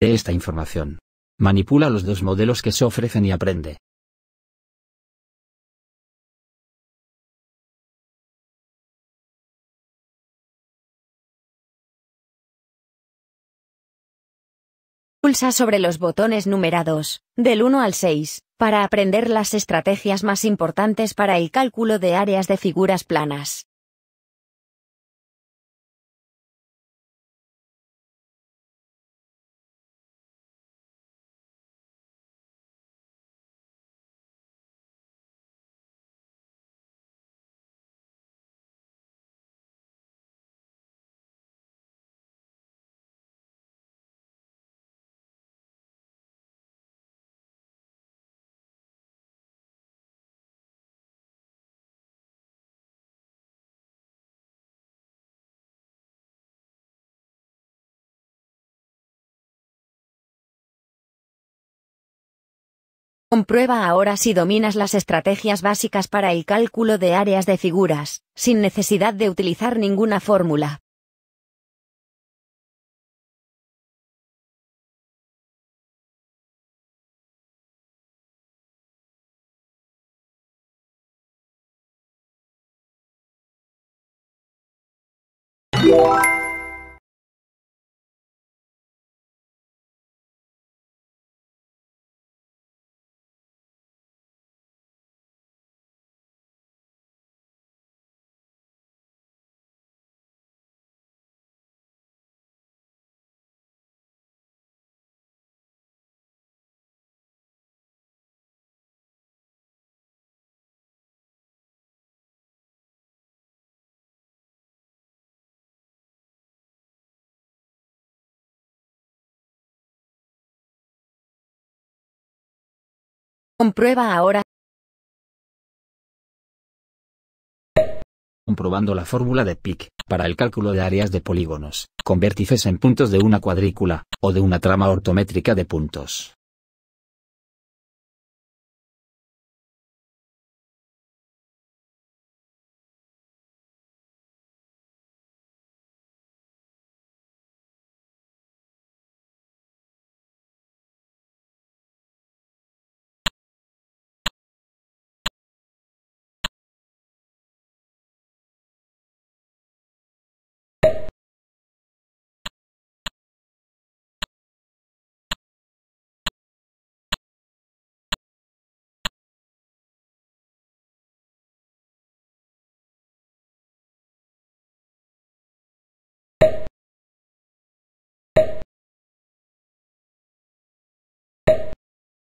de esta información. Manipula los dos modelos que se ofrecen y aprende. Pulsa sobre los botones numerados, del 1 al 6, para aprender las estrategias más importantes para el cálculo de áreas de figuras planas. Comprueba ahora si dominas las estrategias básicas para el cálculo de áreas de figuras, sin necesidad de utilizar ninguna fórmula. Comprueba ahora. Comprobando la fórmula de PIC, para el cálculo de áreas de polígonos, con vértices en puntos de una cuadrícula, o de una trama ortométrica de puntos.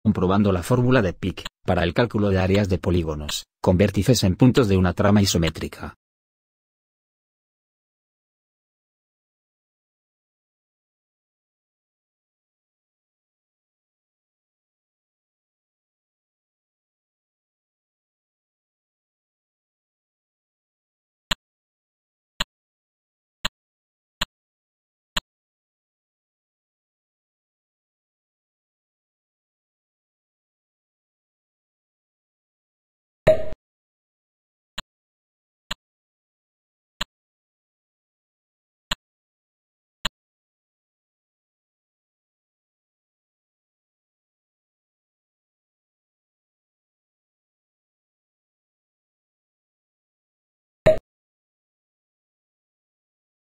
comprobando la fórmula de Pick para el cálculo de áreas de polígonos con vértices en puntos de una trama isométrica.